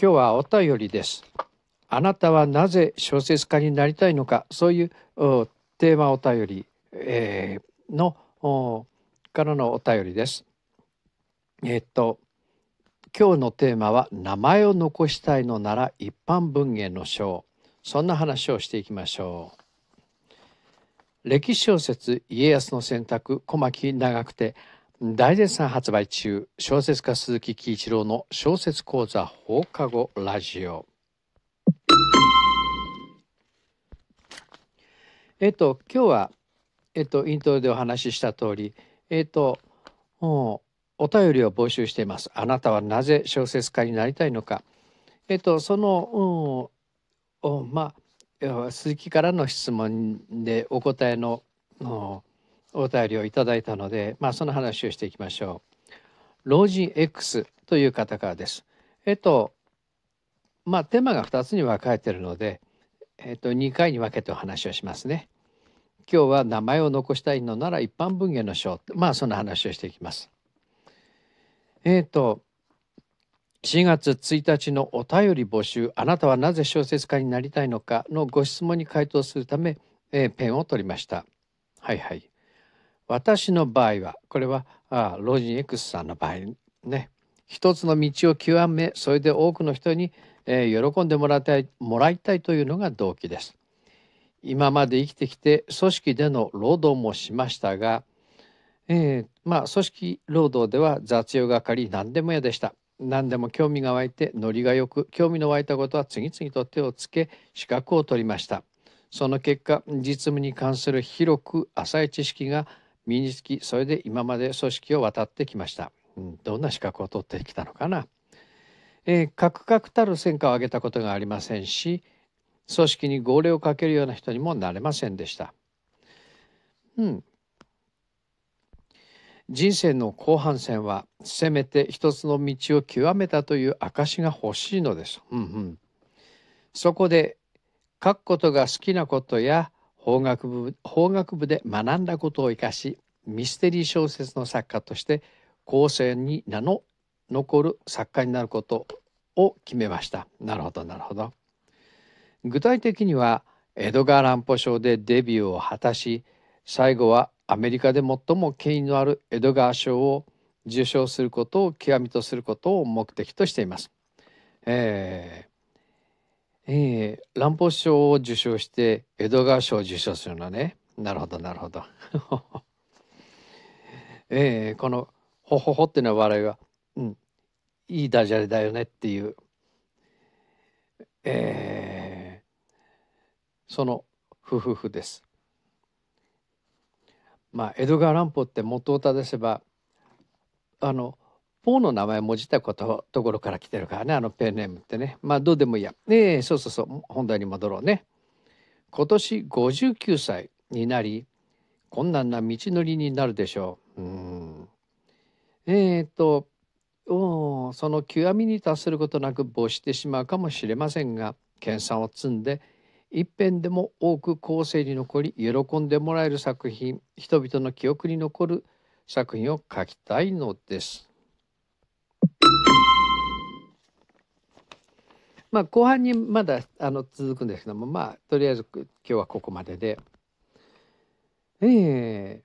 今日はお便りです。あなたはなぜ小説家になりたいのかそういうテーマお便り、えー、のからのお便りです。えー、っと今日のテーマは「名前を残したいのなら一般文芸の賞」そんな話をしていきましょう。歴史小説「家康の選択」小牧長くて大絶賛発売中小説家鈴木喜一郎の小説講座放課後ラジオえっと今日はえっとイントロでお話しした通りえっとお便りを募集していますあなたはなぜ小説家になりたいのかえっとそのおまあ鈴木からの質問でお答えのおお便りをいただいたので、まあ、その話をしていきましょう。老人 X という方からです。えっと、まあ、テーマが2つに分かれているので、えっと、2回に分けてお話をしますね。今日は名前を残したいのなら一般文芸の章まあ、その話をしていきます。えっと、4月1日のお便り募集、あなたはなぜ小説家になりたいのかのご質問に回答するため、えー、ペンを取りました。はいはい。私の場合はこれはあ老人 X さんの場合ね一つの道を極めそれで多くの人に、えー、喜んでもらいたいもらいたいというのが動機です。今まで生きてきて組織での労働もしましたが、えー、まあ組織労働では雑用係何でも嫌でした。何でも興味が湧いてノリがよく興味の湧いたことは次々と手をつけ資格を取りました。その結果実務に関する広く浅い知識が身につきそれで今まで組織を渡ってきました、うん、どんな資格を取ってきたのかなえー、カクカクたる戦果を上げたことがありませんし組織に号令をかけるような人にもなれませんでした。うん、人生の後半戦はせめて一つの道を極めたという証が欲しいのです。うんうん、そこで書くことが好きなことや法学部法学部で学んだことを生かしミステリー小説の作家として後世に名の残る作家になることを決めましたなるほどなるほど具体的にはエドガー・ランポ賞でデビューを果たし最後はアメリカで最も権威のあるエドガー賞を受賞することを極みとすることを目的としています。えー、ええ乱歩賞を受賞して江戸川賞を受賞するのね。なるほどなるほど。ええこの「ほほほ」っていうのは笑いは、うん、いいダジャレだよねっていう。ええそのふふふ」です。まあ江戸川乱歩って元を正せばあの「ポーの名前もじたことところから来てるからねあのペンネームってねまあどうでもいいやねえそうそうそう本題に戻ろうね今年59歳になり困難な道のりになるでしょううんえっ、とおその極みに達することなく没してしまうかもしれませんが研鑽を積んで一遍でも多く後世に残り喜んでもらえる作品人々の記憶に残る作品を書きたいのです。まあ、後半にまだあの続くんですけどもまあとりあえず今日はここまでで。ええー、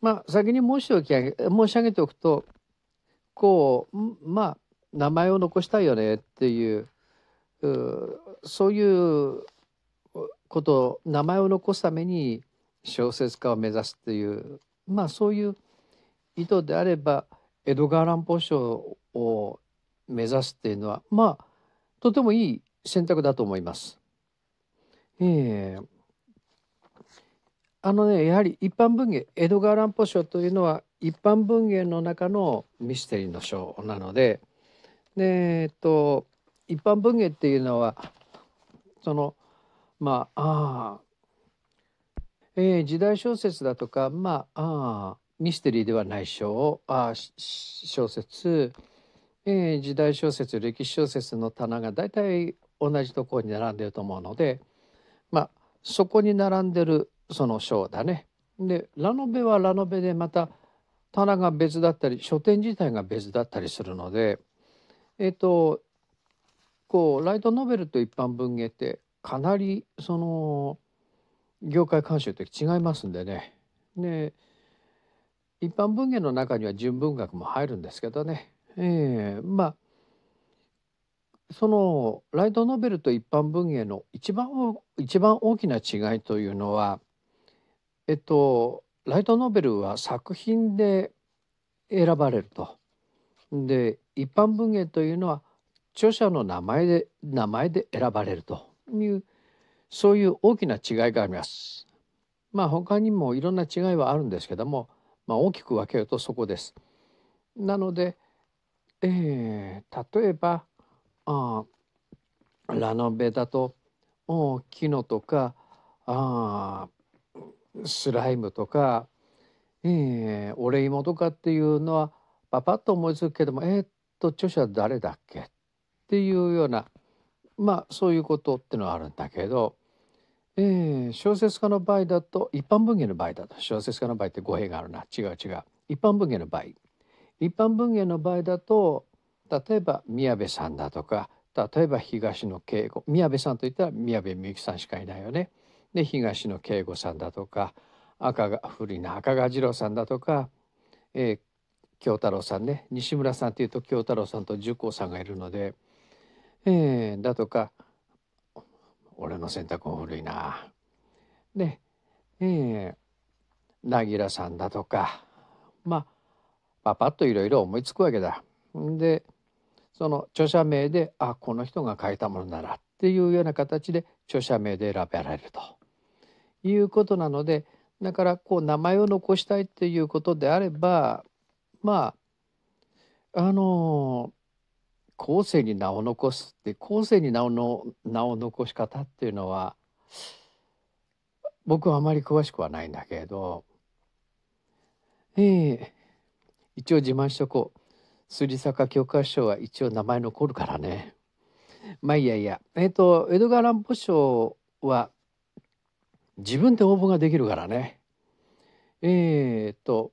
まあ先に申し上げ申し上げておくとこうまあ名前を残したいよねっていうそういうこと名前を残すために小説家を目指すというまあそういう意図であれば江戸川乱歩賞を目指すっていうのはまあとてもいい選択だと思います。えー、あのねやはり一般文芸江戸川乱歩賞というのは一般文芸の中のミステリーの賞なのでで、えっと、一般文芸っていうのはそのまああえー、時代小説だとかまああミステリーではない賞あ小説え時代小説歴史小説の棚が大体同じところに並んでると思うのでまあそこに並んでるその章だね。でラノベはラノベでまた棚が別だったり書店自体が別だったりするのでえっ、ー、とこうライトノベルと一般文芸ってかなりその業界慣習って違いますんでね。で一般文芸の中には純文学も入るんですけどねええまあそのライトノベルと一般文芸の一番お一番大きな違いというのはえっとライトノベルは作品で選ばれると。で一般文芸というのは著者の名前で名前で選ばれるというそういう大きな違いがあります。まあ他にもいろんな違いはあるんですけども、まあ、大きく分けるとそこです。なのでええ例えば、ああ、ラノベだと、おキノとか、ああ、スライムとか、ええ、お礼芋とかっていうのは、パパッと思いつくけども、えっと、著者誰だっけっていうような、まあ、そういうことってのはあるんだけど、ええ、小説家の場合だと、一般文芸の場合だと、小説家の場合って語弊があるな、違う違う。一般文芸の場合。一般文芸の場合だと例えば宮部さんだとか例えば東野圭吾宮部さんといったら宮部みゆきさんしかいないよね。で東野圭吾さんだとか赤が不利な赤川次郎さんだとか、えー、京太郎さんね西村さんっていうと京太郎さんと重光さんがいるので、えー、だとか「俺の選択も古いな」で、えー、なぎらさんだとかまあパパッといろいろ思いつくわけだ。でその著者名であこの人が書いたものならっていうような形で著者名で選べられるということなのでだからこう名前を残したいっていうことであればまああの後世に名を残すって後世に名を名を残し方っていうのは僕はあまり詳しくはないんだけれど、えー、一応自慢しとこう。杉坂教科書は一応名前残るからね。まあいやいや。えっ、ー、と、江戸川乱歩賞は自分で応募ができるからね。えっ、ー、と、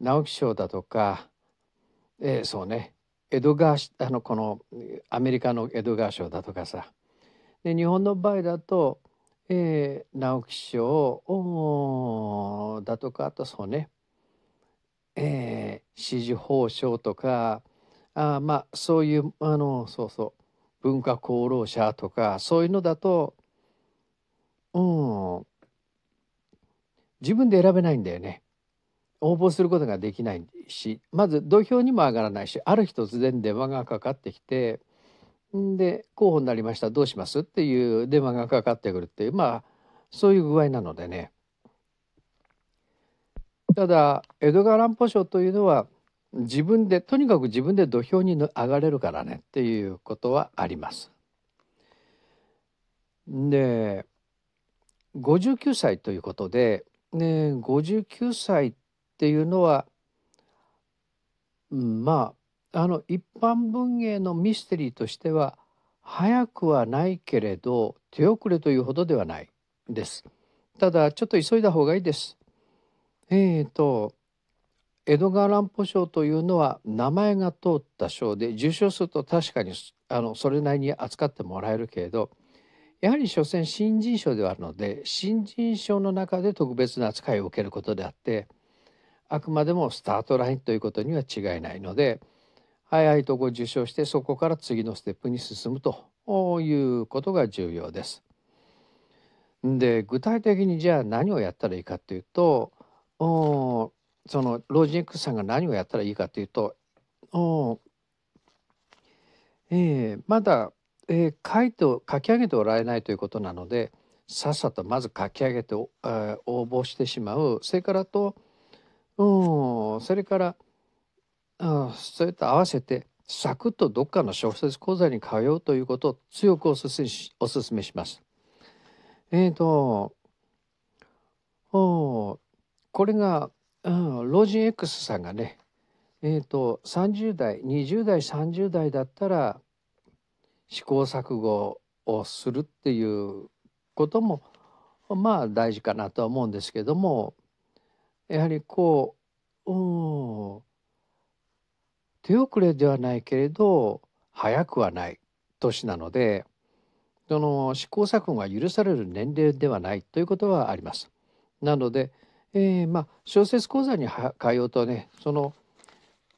直木賞だとか、えー、そうね、江戸川、あの、このアメリカの江戸川賞だとかさ。で、日本の場合だと、えー、直木賞だとか、あとそうね、えー、支持報奨とかあまあそういうあのそうそう文化功労者とかそういうのだとうん自分で選べないんだよね応募することができないしまず土俵にも上がらないしある日突然電話がかかってきてんで候補になりましたどうしますっていう電話がかかってくるっていうまあそういう具合なのでねただ江戸川乱歩賞というのは自分でとにかく自分で土俵に上がれるからねっていうことはあります。で59歳ということで、ね、59歳っていうのは、うん、まああの一般文芸のミステリーとしては早くはないけれど手遅れというほどではないです。ただちょっと急いだ方がいいです。えーと、江戸川乱歩賞というのは名前が通った賞で受賞すると確かにあのそれなりに扱ってもらえるけれどやはり所詮新人賞ではあるので新人賞の中で特別な扱いを受けることであってあくまでもスタートラインということには違いないので早いとこ受賞してそこから次のステップに進むということが重要です。で具体的にじゃあ何をやったらいいかというとおその老人さんが何をやったらいいかというとお、えー、まだ、えー、書いて書き上げておられないということなのでさっさとまず書き上げて、えー、応募してしまうそれからとおそれからあそれと合わせてサクッとどっかの小説講座に通うということを強くおすすめしおすすめします。えー、とおこれが、うん、老人 X さんがね、えーと、30代20代30代だったら試行錯誤をするっていうこともまあ大事かなとは思うんですけどもやはりこう、うん、手遅れではないけれど早くはない年なのでその試行錯誤が許される年齢ではないということはあります。なのでえー、まあ小説講座に通うとねその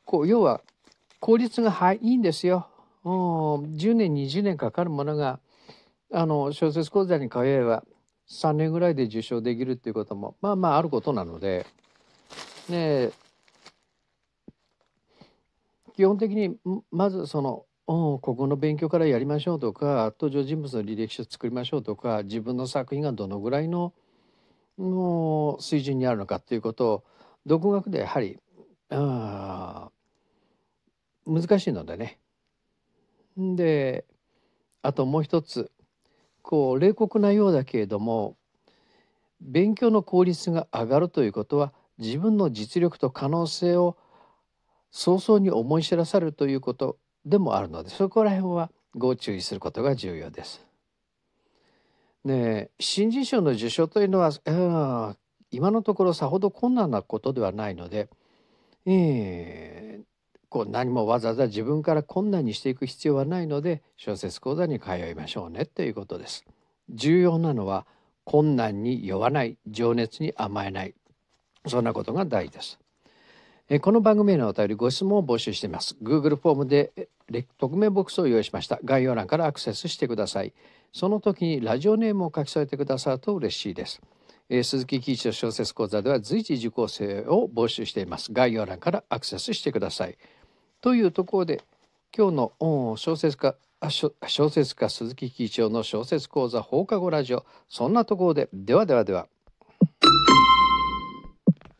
こう要は効率がいいんですよ。10年20年かかるものがあの小説講座に通えば3年ぐらいで受賞できるっていうこともまあまああることなので、ね、基本的にまずそのここの勉強からやりましょうとか登場人物の履歴書作りましょうとか自分の作品がどのぐらいのの水準にあるのかということを独学でやはりあ難しいのでね。であともう一つこう冷酷なようだけれども勉強の効率が上がるということは自分の実力と可能性を早々に思い知らされるということでもあるのでそこら辺はご注意することが重要です。ね、新人賞の受賞というのは、うん、今のところさほど困難なことではないので、えー、こう何もわざわざ自分から困難にしていく必要はないので小説講座に通いましょうねということです。重要なのは困難に酔わない情熱に甘えないそんなことが大事です。えこの番組へのお便りご質問を募集しています Google フォームで匿名ボックスを用意しました概要欄からアクセスしてくださいその時にラジオネームを書き添えてくださると嬉しいです、え鈴木貴一の小説講座では随時受講生を募集しています概要欄からアクセスしてくださいというところで今日の小説家小説家鈴木貴一郎の小説講座放課後ラジオそんなところでではではでは